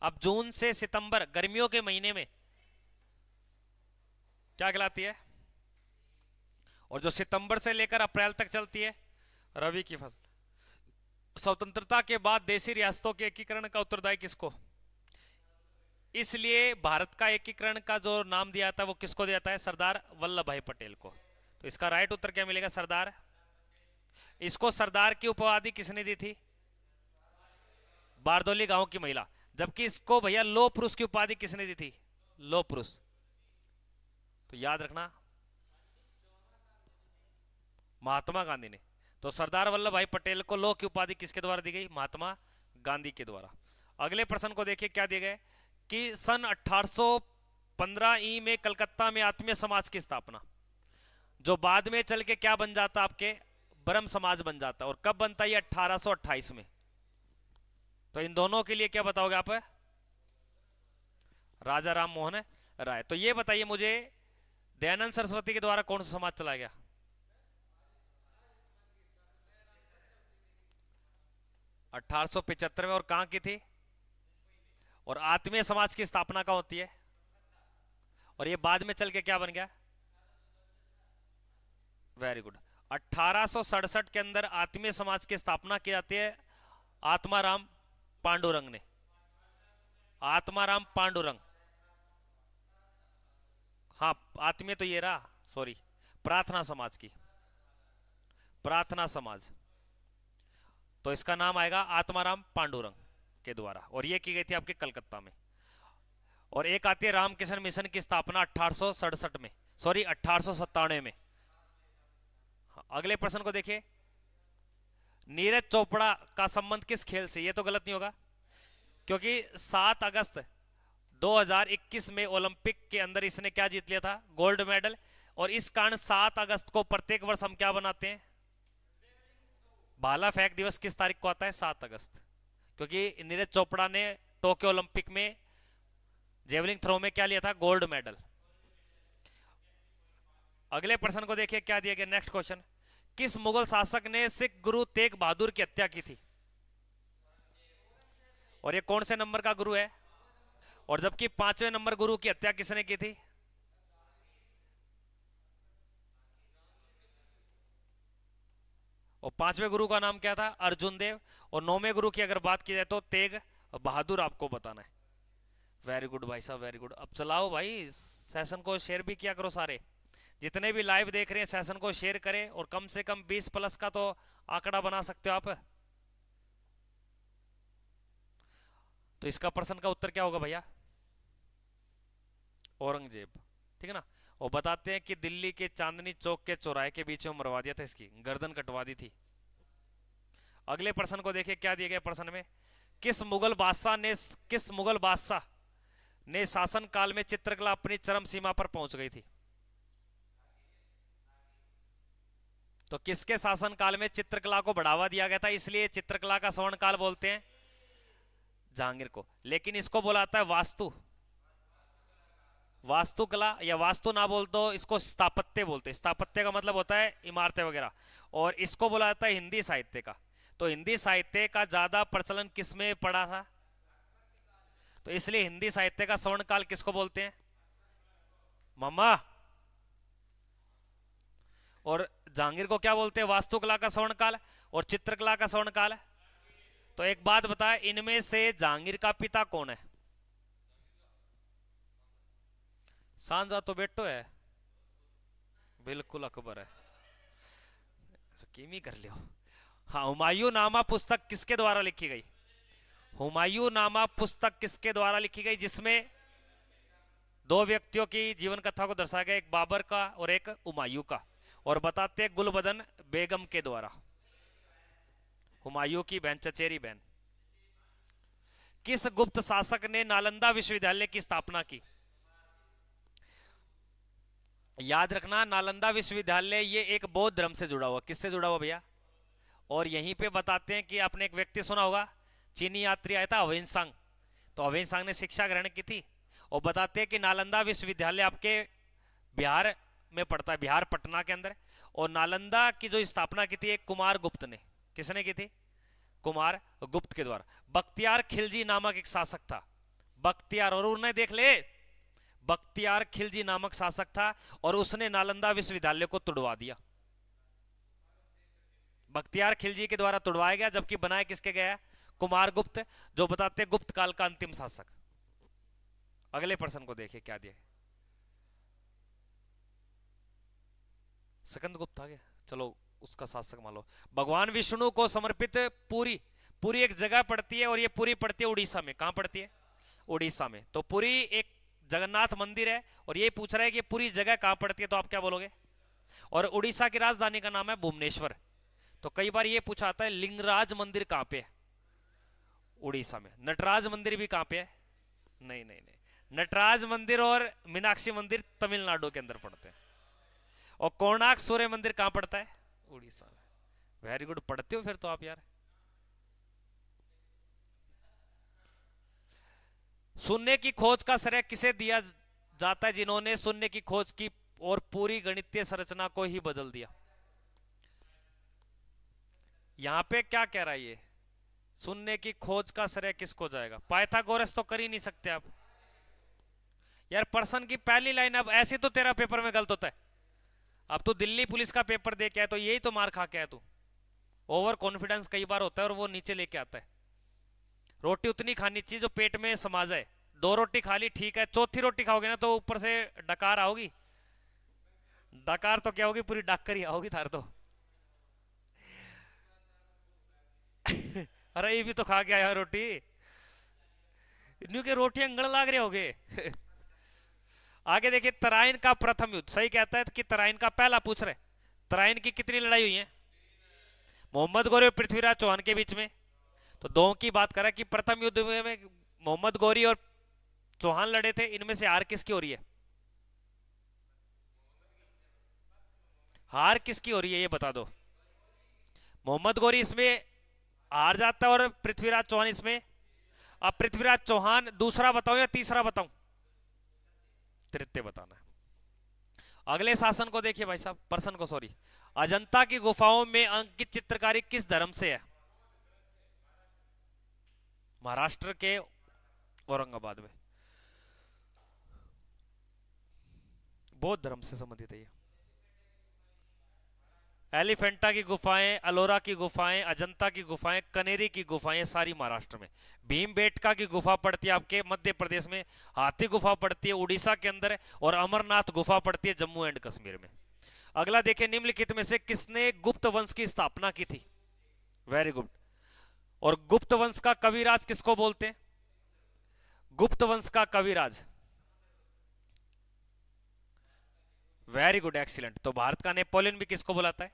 अब जून से सितंबर गर्मियों के महीने में क्या कहलाती है और जो सितंबर से लेकर अप्रैल तक चलती है रवि की फसल स्वतंत्रता के बाद देशी रियासतों के एकीकरण का उत्तरदायी किसको इसलिए भारत का एकीकरण का जो नाम दिया था वो किसको दिया था सरदार वल्लभ भाई पटेल को तो इसका राइट उत्तर क्या मिलेगा सरदार इसको सरदार की उपाधि किसने दी थी बारदोली गांव की महिला जबकि इसको भैया लो पुरुष की उपाधि किसने दी थी लो पुरुष तो याद रखना महात्मा गांधी ने तो सरदार वल्लभ भाई पटेल को लो की उपाधि किसके द्वारा दी गई महात्मा गांधी के द्वारा अगले प्रश्न को देखिए क्या दिए गए कि सन 1815 ई में कलकत्ता में आत्मीय समाज की स्थापना जो बाद में चल के क्या बन जाता आपके ब्रह्म समाज बन जाता और कब बनता है 1828 में तो इन दोनों के लिए क्या बताओगे आप राजा राम मोहन राय तो ये बताइए मुझे दयानंद सरस्वती के द्वारा कौन सा समाज चला गया अठारह में और कहां की थी और आत्मीय समाज की स्थापना का होती है और ये बाद में चल के क्या बन गया वेरी गुड अठारह के अंदर आत्मीय समाज की स्थापना की जाती है आत्माराम पांडुरंग ने आत्माराम पांडुरंग हाँ आत्मीय तो ये रहा सॉरी प्रार्थना समाज की प्रार्थना समाज तो इसका नाम आएगा आत्माराम पांडुरंग के द्वारा और ये की गई थी आपके कलकत्ता में और एक आती है रामकिशन मिशन की स्थापना अठारह में सॉरी अठारह में हाँ, अगले प्रश्न को देखिए नीरज चोपड़ा का संबंध किस खेल से ये तो गलत नहीं होगा क्योंकि 7 अगस्त 2021 में ओलंपिक के अंदर इसने क्या जीत लिया था गोल्ड मेडल और इस कारण 7 अगस्त को प्रत्येक वर्ष हम क्या बनाते हैं भाला फेंक दिवस किस तारीख को आता है 7 अगस्त क्योंकि नीरज चोपड़ा ने टोक्यो ओलंपिक में जेवलिंग थ्रो में क्या लिया था गोल्ड मेडल अगले प्रश्न को देखिए क्या दिया गया नेक्स्ट क्वेश्चन किस मुगल शासक ने सिख गुरु तेग बहादुर की हत्या की थी और ये कौन से नंबर का गुरु है और जबकि पांचवें नंबर गुरु की हत्या किसने की थी और पांचवें गुरु का नाम क्या था अर्जुन देव और नौवे गुरु की अगर बात की जाए तो तेग बहादुर आपको बताना है वेरी गुड भाई साहब वेरी गुड अब चलाओ भाई सेशन को शेयर भी किया करो सारे जितने भी लाइव देख रहे हैं सेशन को शेयर करें और कम से कम 20 प्लस का तो आंकड़ा बना सकते हो आप तो इसका प्रश्न का उत्तर क्या होगा भैया औरंगजेब ठीक है ना और बताते हैं कि दिल्ली के चांदनी चौक के चौराहे के बीच में मरवा दिया था इसकी गर्दन कटवा दी थी अगले प्रश्न को देखिए क्या दिया गया प्रश्न में किस मुगल बादशाह ने किस मुगल बादशाह ने शासन काल में चित्रकला अपनी चरम सीमा पर पहुंच गई थी तो किसके शासन काल में चित्रकला को बढ़ावा दिया गया था इसलिए चित्रकला का स्वर्ण काल बोलते हैं जहांगीर को लेकिन इसको बोलाता है वास्तु वास्तुकला या वास्तु ना बोल दो इसको स्थापत्य बोलते हैं स्थापत्य का मतलब होता है इमारतें वगैरह और इसको बोला जाता है हिंदी साहित्य का तो हिंदी साहित्य का ज्यादा प्रचलन किस में पड़ा था तो इसलिए हिंदी साहित्य का स्वर्ण काल किसको बोलते हैं मम्मा और जहांगीर को क्या बोलते हैं वास्तुकला का स्वर्ण काल और चित्रकला का स्वर्ण काल तो एक बात बताए इनमें से जहांगीर का पिता कौन है सांझा तो बेटो है बिल्कुल अकबर है तो कीमी कर लियो हाँ हुमायूं नामा पुस्तक किसके द्वारा लिखी गई हुमायूं नामा पुस्तक किसके द्वारा लिखी गई जिसमें दो व्यक्तियों की जीवन कथा को दर्शाया गया एक बाबर का और एक उमायू का और बताते गुलबदन बेगम के द्वारा हुमायूं की बहन चचेरी बहन किस गुप्त शासक ने नालंदा विश्वविद्यालय की स्थापना की याद रखना नालंदा विश्वविद्यालय ये एक बौद्ध धर्म से जुड़ा हुआ किससे जुड़ा हुआ भैया और यहीं पे बताते हैं कि आपने एक व्यक्ति सुना होगा चीनी यात्री आया था अवेन सांग तो अवेन सांग ने शिक्षा ग्रहण की थी और बताते हैं कि नालंदा विश्वविद्यालय आपके बिहार में पड़ता है बिहार पटना के अंदर और नालंदा की जो स्थापना की थी एक कुमार गुप्त ने किसने की थी कुमार गुप्त के द्वारा बख्तियार खिलजी नामक एक शासक था बख्तियार और उन्हें देख ले बख्तियार खिलजी नामक शासक था और उसने नालंदा विश्वविद्यालय को तुड़वा दिया बख्तियार खिलजी के द्वारा तुड़वाया गया जबकि बनाया किसके गया कुमार गुप्त जो बताते गुप्त काल का अंतिम शासक अगले प्रश्न को देखिए क्या दिया सकंद गुप्त आ गया चलो उसका शासक मान लो भगवान विष्णु को समर्पित पूरी पूरी एक जगह पड़ती है और ये पूरी पड़ती है उड़ीसा में कहां पड़ती है उड़ीसा में तो पूरी एक जगन्नाथ मंदिर है और ये पूछ रहा है कि पूरी जगह कहां पड़ती है तो आप क्या बोलोगे और उड़ीसा की राजधानी का नाम है भुवनेश्वर तो कई बार ये पूछा आता है लिंगराज मंदिर कहां पे है उड़ीसा में नटराज मंदिर भी कहां पे है नहीं नहीं नहीं नटराज मंदिर और मीनाक्षी मंदिर तमिलनाडु के अंदर पड़ते हैं और कोणाक सूर्य मंदिर कहां पड़ता है उड़ीसा में वेरी गुड पढ़ते हो फिर तो आप यार सुनने की खोज का श्रेय किसे दिया जाता है जिन्होंने सुनने की खोज की और पूरी गणितीय संरचना को ही बदल दिया यहां पे क्या कह रहा है ये सुनने की खोज का श्रेय किसको जाएगा पायथागोरस तो कर ही नहीं सकते आप यार पर्सन की पहली लाइन अब ऐसी तो तेरा पेपर में गलत होता है अब तो दिल्ली पुलिस का पेपर दे के आए तो यही तो मार खा के आए तू ओवर कॉन्फिडेंस कई बार होता है और वो नीचे लेके आता है रोटी उतनी खानी चाहिए जो पेट में समा जाए दो रोटी खा ली ठीक है चौथी रोटी खाओगे ना तो ऊपर से डकार आओगी डकार तो क्या होगी पूरी डाक ही आओगी थार तो अरे ये भी तो खा के आया रोटी रोटी अंगड़ लाग रहे होगे आगे देखिए तराइन का प्रथम युद्ध सही कहता है कि तराइन का पहला पूछ रहे तराइन की कितनी लड़ाई हुई है मोहम्मद गौरी और पृथ्वीराज चौहान के बीच में तो दो की बात करें कि प्रथम युद्ध में मोहम्मद गौरी और चौहान लड़े थे इनमें से हार किसकी हो रही है हार किसकी हो रही है ये बता दो मोहम्मद गौरी इसमें हार जाता और पृथ्वीराज चौहान इसमें अब पृथ्वीराज चौहान दूसरा बताऊं या तीसरा बताऊं तृतीय बताना अगले शासन को देखिए भाई साहब पर्सन को सॉरी अजंता की गुफाओं में अंकित चित्रकारी किस धर्म से है महाराष्ट्र के औरंगाबाद में बौद्ध धर्म से संबंधित है ये एलिफेंटा की गुफाएं अलोरा की गुफाएं अजंता की गुफाएं कनेरी की गुफाएं सारी महाराष्ट्र में भीमबेटका की गुफा पड़ती है आपके मध्य प्रदेश में हाथी गुफा पड़ती है उड़ीसा के अंदर और अमरनाथ गुफा पड़ती है जम्मू एंड कश्मीर में अगला देखिए निम्नलिखित में से किसने गुप्त वंश की स्थापना की थी वेरी गुड और गुप्त वंश का कविराज किसको बोलते हैं गुप्त वंश का कविराज वेरी गुड एक्सीलेंट तो भारत का नेपोलियन भी किसको बुलाता है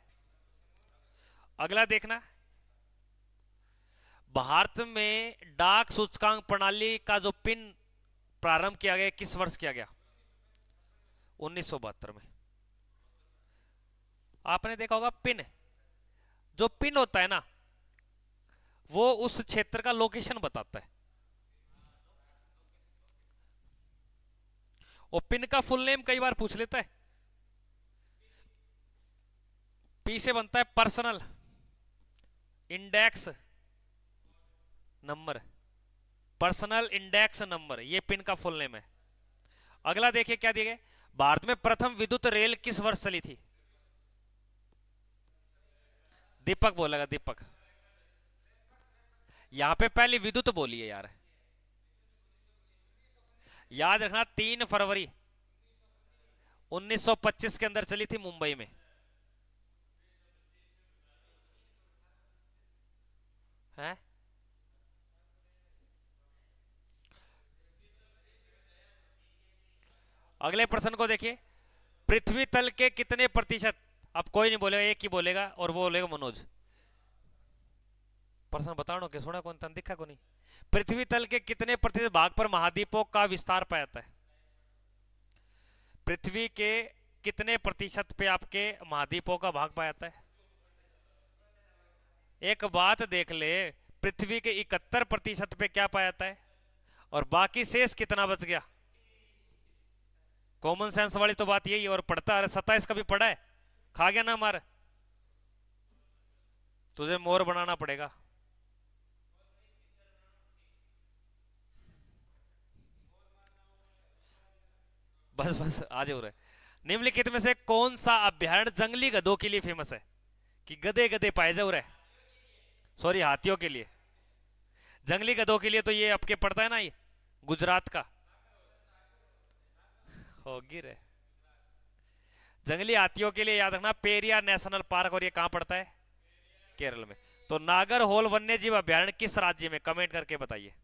अगला देखना भारत में डाक सूचकांक प्रणाली का जो पिन प्रारंभ किया गया किस वर्ष किया गया उन्नीस में आपने देखा होगा पिन जो पिन होता है ना वो उस क्षेत्र का लोकेशन बताता है वो पिन का फुल नेम कई बार पूछ लेता है पी से बनता है personal index number personal index number ये पिन का फुल नेम है अगला देखिए क्या दिए भारत में प्रथम विद्युत रेल किस वर्ष चली थी दीपक बोलेगा दीपक यहां पे पहले विद्युत बोली है यार याद रखना तीन फरवरी 1925 के अंदर चली थी मुंबई में है अगले प्रश्न को देखिए पृथ्वी तल के कितने प्रतिशत अब कोई नहीं बोलेगा एक ही बोलेगा और वो बोलेगा मनोज प्रश्न बताओ के सुना कौन तन दिखा को नहीं पृथ्वी तल के कितने प्रतिशत भाग पर महाद्वीपों का विस्तार पाया जाता है पृथ्वी के कितने प्रतिशत पे आपके महाद्वीपों का भाग पाया जाता है एक बात देख ले पृथ्वी के इकहत्तर प्रतिशत पे क्या पाया जाता है और बाकी शेष कितना बच गया कॉमन सेंस वाली तो बात यही और पढ़ता अरे सत्ताईस का भी पढ़ा है खा गया ना मार तुझे मोर बनाना पड़ेगा बस बस आज हो रहे निम्नलिखित में से कौन सा अभ्यारण जंगली गधों के लिए फेमस है कि गधे गधे पाए जा रहे सॉरी हाथियों के लिए जंगली गधों के लिए तो ये आपके पड़ता है ना ये गुजरात का हो गिर जंगली हाथियों के लिए याद रखना पेरिया नेशनल पार्क और ये कहां पड़ता है केरल में तो नागर होल वन्य जीव अभ्यारण्य किस राज्य में कमेंट करके बताइए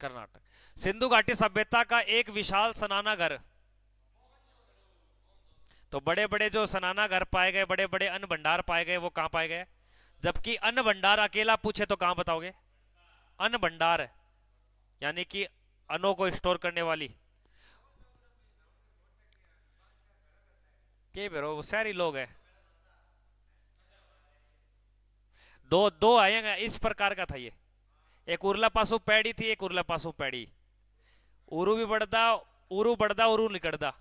कर्नाटक सिंधु घाटी सभ्यता का एक विशाल सनाना घर तो बड़े बड़े जो सनाना घर पाए गए बड़े बड़े अन्न भंडार पाए गए वो कहां पाए गए जबकि अन्न भंडार अकेला पूछे तो कहां बताओगे अन्न भंडार यानी कि अनो को स्टोर करने वाली के बेरो वो लोग है दो दो आएगा इस प्रकार का था ये एक उर्ला पासू पैड़ी थी एक उर्ला पासू पैड़ी उरू भी बढ़ता उरू बढ़ता उरु निकड़दा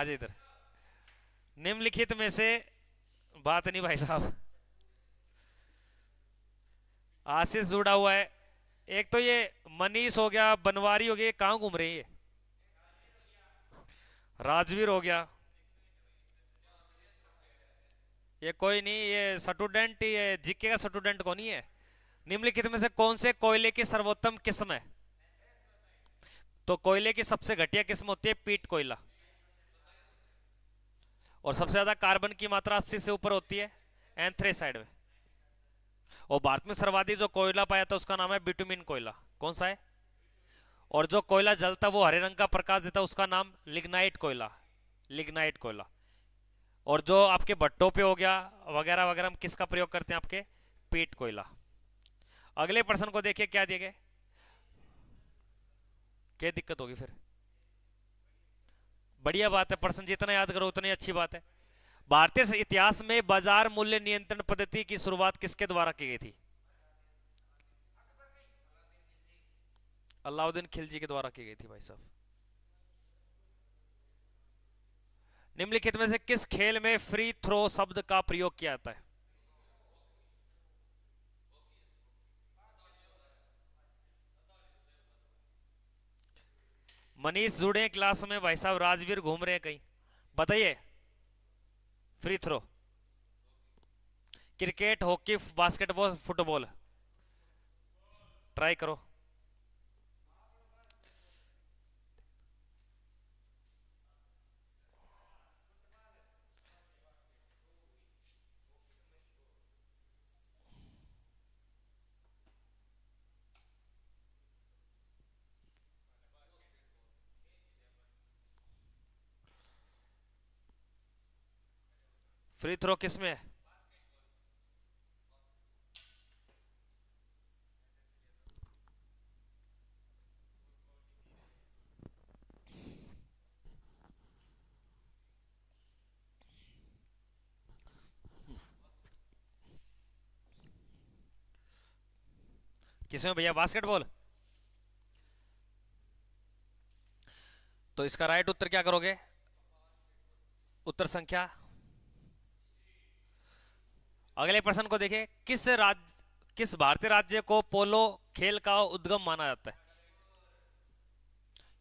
आज इधर निम्नलिखित में से बात नहीं भाई साहब आशीष जुड़ा हुआ है एक तो ये मनीष हो गया बनवारी हो गया ये कहाँ घूम रही है राजवीर हो गया ये कोई नहीं ये स्टूडेंट ये जीके का स्टूडेंट कौन ही है निम्नलिखित में से कौन से कोयले की सर्वोत्तम किस्म है तो कोयले की सबसे घटिया किस्म होती है पीट कोयला और सबसे ज्यादा कार्बन की मात्रा अस्सी से ऊपर होती है एंथ्रेसाइड में और भारत में सर्वाधिक जो कोयला पाया था उसका नाम है बिटुमिन कोयला कौन सा है और जो कोयला जलता वो हरे रंग का प्रकाश देता उसका नाम लिग्नाइट कोयला लिग्नाइट कोयला और जो आपके भट्टों पे हो गया वगैरह वगैरह हम किसका प्रयोग करते हैं आपके पेट कोयला अगले प्रश्न को देखिए क्या दिए गए क्या दिक्कत होगी फिर बढ़िया बात है प्रश्न जितना याद करो उतनी अच्छी बात है भारतीय इतिहास में बाजार मूल्य नियंत्रण पद्धति की शुरुआत किसके द्वारा की गई थी अलाउद्दीन खिलजी के द्वारा की गई थी भाई साहब निम्नलिखित में से किस खेल में फ्री थ्रो शब्द का प्रयोग किया जाता है मनीष जुड़े क्लास में भाई साहब राजवीर घूम रहे हैं कहीं बताइए free throw cricket hockey basketball football try करो फ्री थ्रो किस में किसमें भैया बास्केटबॉल तो इसका राइट उत्तर क्या करोगे उत्तर संख्या अगले प्रश्न को देखें किस राज्य किस भारतीय राज्य को पोलो खेल का उद्गम माना जाता है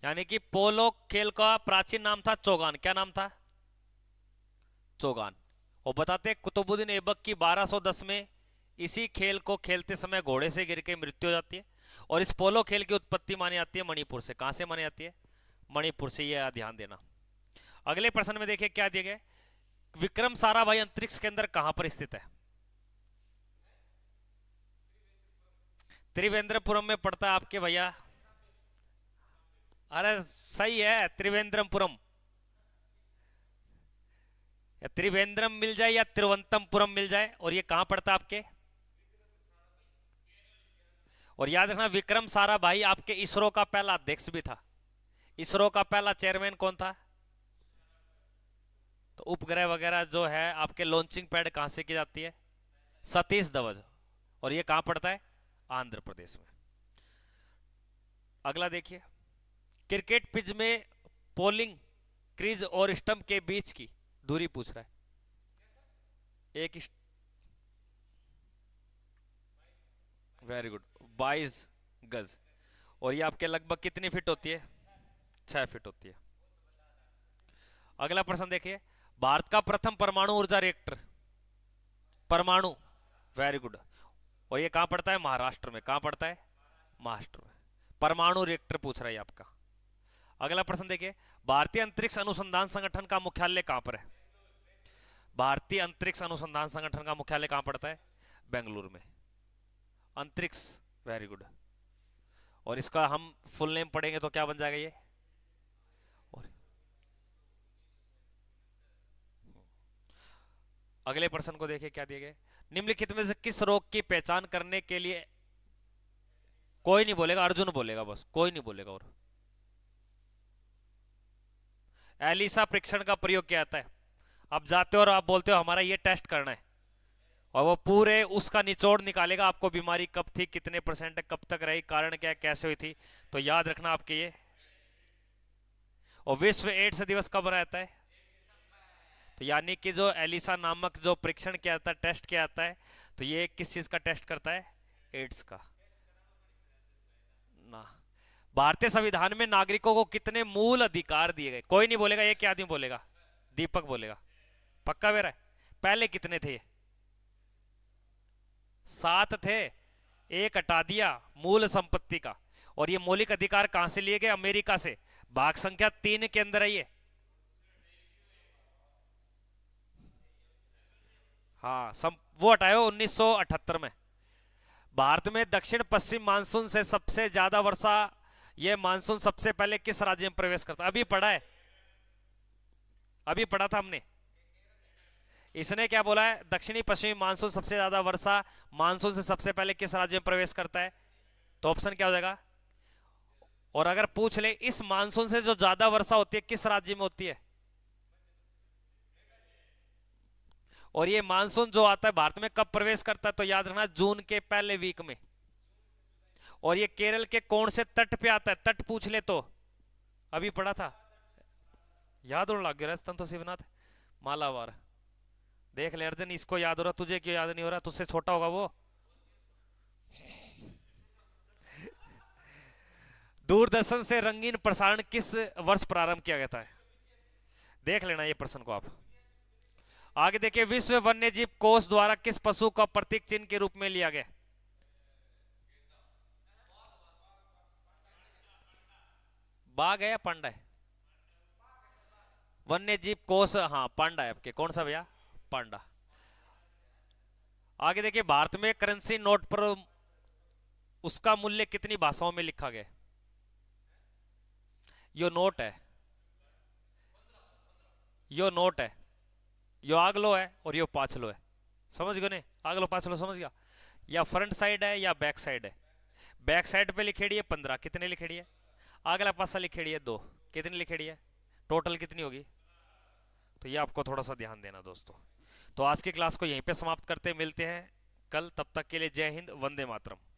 यानी कि पोलो खेल का प्राचीन नाम था चौगान क्या नाम था चौगान वो बताते कुतुबुद्दीन ऐबक की 1210 में इसी खेल को खेलते समय घोड़े से गिर के मृत्यु हो जाती है और इस पोलो खेल की उत्पत्ति मानी जाती है मणिपुर से कहां से मानी जाती है मणिपुर से यह ध्यान देना अगले प्रश्न में देखिए क्या दिया गया विक्रम साराभाई अंतरिक्ष के अंदर कहां पर स्थित है त्रिवेंद्रपुरम में पड़ता आपके भैया अरे सही है त्रिवेंद्रमपुरम त्रिवेंद्रम मिल जाए या तिरुवंतमपुरम मिल जाए और ये कहां पड़ता आपके और याद रखना विक्रम सारा भाई आपके इसरो का पहला अध्यक्ष भी था इसरो का पहला चेयरमैन कौन था तो उपग्रह वगैरह जो है आपके लॉन्चिंग पैड कहां से की जाती है सतीश धवज और ये कहां पड़ता है आंध्र प्रदेश में अगला देखिए क्रिकेट पिच में पोलिंग क्रीज और स्टंप के बीच की दूरी पूछ रहा है एक वेरी गुड बाईस गज और ये आपके लगभग कितनी फिट होती है छह फिट होती है अगला प्रश्न देखिए भारत का प्रथम परमाणु ऊर्जा रिएक्टर परमाणु वेरी गुड और ये कहाँ पड़ता है महाराष्ट्र में कहाँ पड़ता है महाराष्ट्र में परमाणु रिएक्टर पूछ रहा है आपका अगला प्रश्न देखिए भारतीय अंतरिक्ष अनुसंधान संगठन का मुख्यालय कहां पर है भारतीय अंतरिक्ष अनुसंधान संगठन का मुख्यालय कहां पड़ता है बेंगलुरु में अंतरिक्ष वेरी गुड और इसका हम फुल नेम पढ़ेंगे तो क्या बन जाएगा ये और अगले प्रश्न को देखिए क्या दिए गए निम्नलिखित में से किस रोग की पहचान करने के लिए कोई नहीं बोलेगा अर्जुन बोलेगा बस कोई नहीं बोलेगा और एलिसा परीक्षण का प्रयोग किया जाता है आप जाते हो और आप बोलते हो हमारा ये टेस्ट करना है और वो पूरे उसका निचोड़ निकालेगा आपको बीमारी कब थी कितने परसेंट कब तक रही कारण क्या कैसे हुई थी तो याद रखना आपके ये और विश्व एड्स दिवस कब रहता है तो यानी कि जो एलिसा नामक जो परीक्षण क्या आता है टेस्ट क्या आता है तो ये किस चीज़ का टेस्ट करता है एड्स का ना भारतीय संविधान में नागरिकों को कितने मूल अधिकार दिए गए कोई नहीं बोलेगा ये क्या आदमी बोलेगा दीपक बोलेगा पक्का मेरा पहले कितने थे सात थे एक हटा दिया मूल संपत्ति का और ये मौलिक अधिकार कहां से लिए गए अमेरिका से भाग संख्या तीन के अंदर आई है हाँ सम, वो हटाए उन्नीस में भारत में दक्षिण पश्चिम मानसून से सबसे ज्यादा वर्षा यह मानसून सबसे पहले किस राज्य में प्रवेश करता अभी पढ़ा है अभी पढ़ा था हमने इसने क्या बोला है दक्षिणी पश्चिमी मानसून सबसे ज्यादा वर्षा मानसून से सबसे पहले किस राज्य में प्रवेश करता है तो ऑप्शन क्या हो जाएगा और अगर पूछ ले इस मानसून से जो ज्यादा वर्षा होती है किस राज्य में होती है और ये मानसून जो आता है भारत में कब प्रवेश करता है तो याद रखना जून के पहले वीक में और ये केरल के कौन से तट पे आता है तट पूछ ले तो अभी पढ़ा था याद होने लग गया राजस्थान तो शिवनाथ मालावार देख ले अर्जुन इसको याद हो रहा तुझे क्यों याद नहीं हो रहा तुझसे छोटा होगा वो दूरदर्शन से रंगीन प्रसारण किस वर्ष प्रारंभ किया गया था देख लेना ये प्रश्न को आप आगे देखिए विश्व वन्य जीव कोष द्वारा किस पशु का प्रतीक चिन्ह के रूप में लिया गया बाघ है या पांडा है वन्य जीव कोष हाँ पांडा है आपके कौन सा भैया पांडा आगे देखिए भारत में करेंसी नोट पर उसका मूल्य कितनी भाषाओं में लिखा गया यो नोट है यो नोट है यो आगलो है और यो पाछलो है समझ गए ने आगलो पाछलो समझ गया या फ्रंट साइड है या बैक साइड है बैक साइड पे लिखेड़ी है पंद्रह कितने लिखेड़ी है अगला पासा लिखेड़ी है दो कितने लिखेड़ी है टोटल कितनी होगी तो ये आपको थोड़ा सा ध्यान देना दोस्तों तो आज की क्लास को यहीं पे समाप्त करते मिलते हैं कल तब तक के लिए जय हिंद वंदे मातरम